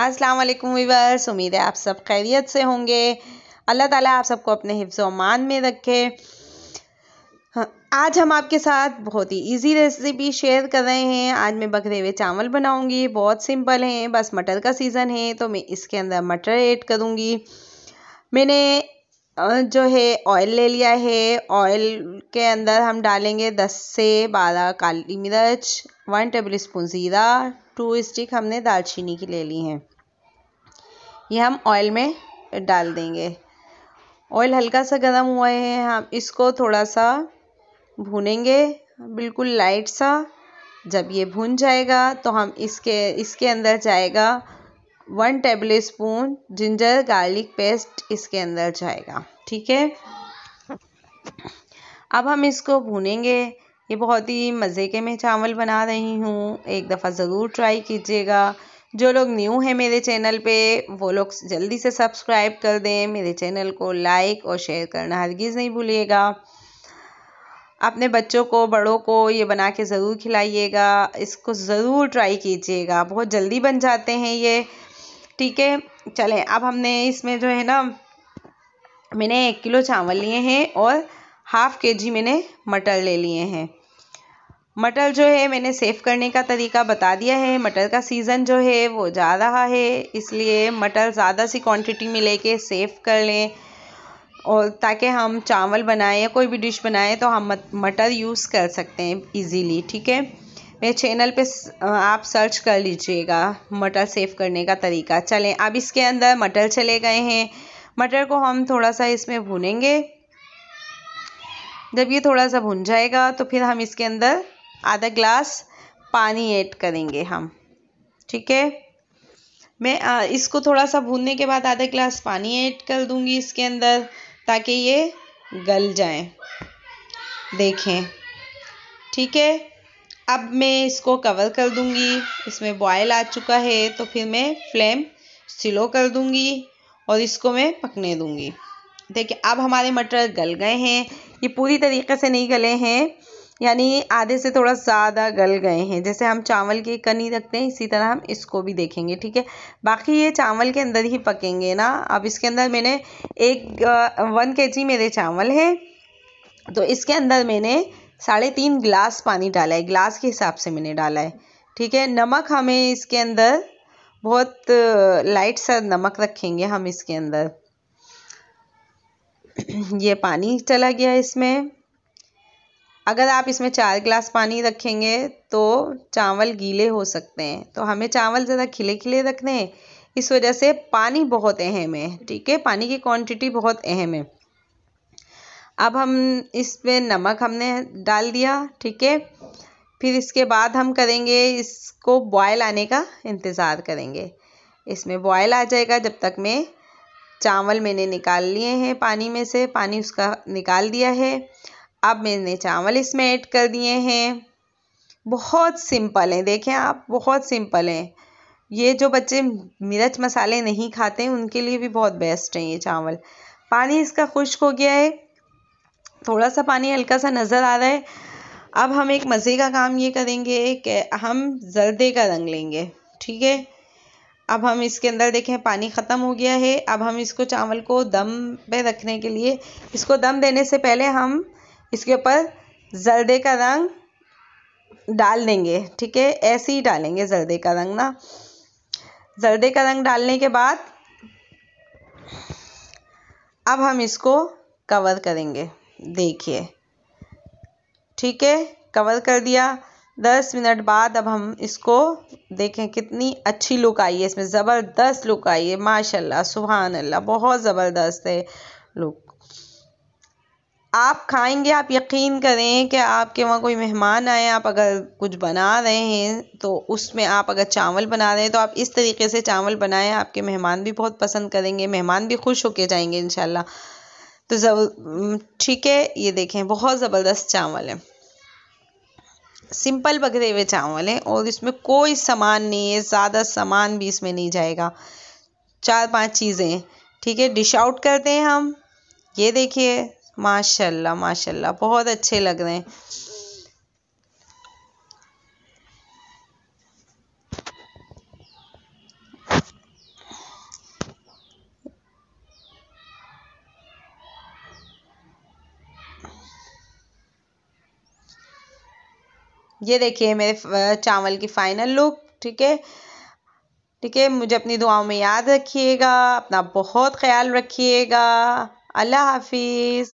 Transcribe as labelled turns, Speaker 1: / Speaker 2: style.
Speaker 1: अस्सलाम वालेकुम वीवर्स उम्मीद है आप सब खैरियत से होंगे अल्लाह ताला आप सबको अपने हिफ्ज़ अमान में रखे हाँ, आज हम आपके साथ बहुत ही इजी रेसिपी शेयर कर रहे हैं आज मैं बकरे हुए चावल बनाऊंगी बहुत सिंपल हैं बस मटर का सीज़न है तो मैं इसके अंदर मटर ऐड करूंगी मैंने जो है ऑयल ले लिया है ऑयल के अंदर हम डालेंगे दस से बारह काली मिर्च वन टेबल स्पून ज़ीरा टू स्टिक हमने दालचीनी की ले ली हैं ये हम ऑयल में डाल देंगे ऑयल हल्का सा गर्म हुआ है हम इसको थोड़ा सा भूनेंगे बिल्कुल लाइट सा जब ये भुन जाएगा तो हम इसके इसके अंदर जाएगा one tablespoon ginger garlic paste इसके अंदर जाएगा ठीक है अब हम इसको भूनेंगे ये बहुत ही मज़े के मैं चावल बना रही हूँ एक दफ़ा ज़रूर ट्राई कीजिएगा जो लोग न्यू हैं मेरे चैनल पे वो लोग जल्दी से सब्सक्राइब कर दें मेरे चैनल को लाइक और शेयर करना हरगिज़ नहीं भूलिएगा अपने बच्चों को बड़ों को ये बना के ज़रूर खिलाइएगा इसको ज़रूर ट्राई कीजिएगा बहुत जल्दी बन जाते हैं ये ठीक है चलें अब हमने इसमें जो है ना मैंने एक किलो चावल लिए हैं और हाफ़ के जी मैंने मटर ले लिए हैं मटर जो है मैंने सेव करने का तरीका बता दिया है मटर का सीज़न जो है वो जा रहा है इसलिए मटर ज़्यादा सी क्वांटिटी में लेके सेव कर लें और ताकि हम चावल बनाएं या कोई भी डिश बनाएं तो हम मटर यूज़ कर सकते हैं इजीली ठीक है मेरे चैनल पे आप सर्च कर लीजिएगा मटर सेव करने का तरीका चलें अब इसके अंदर मटर चले गए हैं मटर को हम थोड़ा सा इसमें भुनेंगे जब ये थोड़ा सा भुन जाएगा तो फिर हम इसके अंदर आधा ग्लास पानी ऐड करेंगे हम ठीक है मैं आ, इसको थोड़ा सा भूनने के बाद आधा ग्लास पानी ऐड कर दूंगी इसके अंदर ताकि ये गल जाए देखें ठीक है अब मैं इसको कवर कर दूंगी इसमें बॉयल आ चुका है तो फिर मैं फ्लेम स्लो कर दूंगी और इसको मैं पकने दूंगी देखिए अब हमारे मटर गल गए हैं ये पूरी तरीके से नहीं गले हैं यानी आधे से थोड़ा ज़्यादा गल गए हैं जैसे हम चावल की कनी रखते हैं इसी तरह हम इसको भी देखेंगे ठीक है बाकी ये चावल के अंदर ही पकेंगे ना अब इसके अंदर मैंने एक वन के जी मेरे चावल हैं तो इसके अंदर मैंने साढ़े तीन गिलास पानी डाला है गिलास के हिसाब से मैंने डाला है ठीक है नमक हमें इसके अंदर बहुत लाइट सा नमक रखेंगे हम इसके अंदर ये पानी चला गया इसमें अगर आप इसमें चार गिलास पानी रखेंगे तो चावल गीले हो सकते हैं तो हमें चावल ज़रा खिले खिले रखने हैं इस वजह से पानी बहुत अहम है ठीक है पानी की क्वांटिटी बहुत अहम है अब हम इसमें नमक हमने डाल दिया ठीक है फिर इसके बाद हम करेंगे इसको बॉयल आने का इंतज़ार करेंगे इसमें बॉयल आ जाएगा जब तक मैं चावल मैंने निकाल लिए हैं पानी में से पानी उसका निकाल दिया है अब मैंने चावल इसमें ऐड कर दिए हैं बहुत सिंपल है देखें आप बहुत सिंपल है ये जो बच्चे मिर्च मसाले नहीं खाते हैं उनके लिए भी बहुत बेस्ट है ये चावल पानी इसका खुश्क हो गया है थोड़ा सा पानी हल्का सा नज़र आ रहा है अब हम एक मज़े का काम ये करेंगे कि हम जर्दे का रंग लेंगे ठीक है अब हम इसके अंदर देखें पानी ख़त्म हो गया है अब हम इसको चावल को दम पे रखने के लिए इसको दम देने से पहले हम इसके ऊपर जर्दे का रंग डाल देंगे ठीक है ऐसे ही डालेंगे जर्दे का रंग ना जर्दे का रंग डालने के बाद अब हम इसको कवर करेंगे देखिए ठीक है कवर कर दिया दस मिनट बाद अब हम इसको देखें कितनी अच्छी लुक आई है इसमें ज़बरदस्त लुक आई है माशाल्लाह सुबहान अल्लाह बहुत ज़बरदस्त है लुक आप खाएंगे आप यकीन करें कि आपके वहाँ कोई मेहमान आए आप अगर कुछ बना रहे हैं तो उसमें आप अगर चावल बना रहे हैं तो आप इस तरीके से चावल बनाएं आपके मेहमान भी बहुत पसंद करेंगे मेहमान भी खुश होके जाएंगे इन तो ठीक है ये देखें बहुत ज़बरदस्त चावल है सिंपल बकरे हुए चावल हैं और इसमें कोई सामान नहीं है ज़्यादा सामान भी इसमें नहीं जाएगा चार पांच चीज़ें ठीक है डिश आउट करते हैं हम ये देखिए माशाल्लाह माशाल्लाह बहुत अच्छे लग रहे हैं ये देखिए मेरे चावल की फाइनल लुक ठीक है ठीक है मुझे अपनी दुआओं में याद रखिएगा अपना बहुत ख्याल रखिएगा अल्लाह हाफिज़